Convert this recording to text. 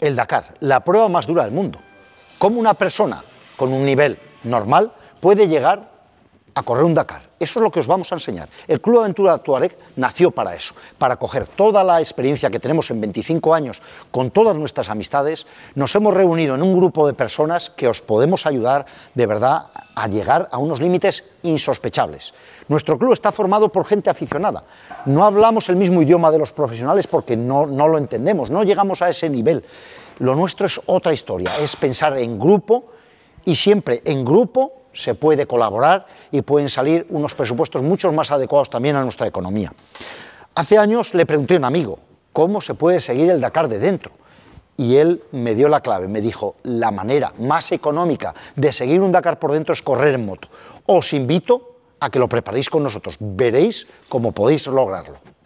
el Dakar, la prueba más dura del mundo. ¿Cómo una persona con un nivel normal puede llegar a correr un Dakar. Eso es lo que os vamos a enseñar. El Club Aventura Tuareg nació para eso, para coger toda la experiencia que tenemos en 25 años con todas nuestras amistades. Nos hemos reunido en un grupo de personas que os podemos ayudar de verdad a llegar a unos límites insospechables. Nuestro club está formado por gente aficionada. No hablamos el mismo idioma de los profesionales porque no, no lo entendemos, no llegamos a ese nivel. Lo nuestro es otra historia, es pensar en grupo y siempre en grupo se puede colaborar y pueden salir unos presupuestos mucho más adecuados también a nuestra economía. Hace años le pregunté a un amigo, ¿cómo se puede seguir el Dakar de dentro? Y él me dio la clave, me dijo, la manera más económica de seguir un Dakar por dentro es correr en moto. Os invito a que lo preparéis con nosotros, veréis cómo podéis lograrlo.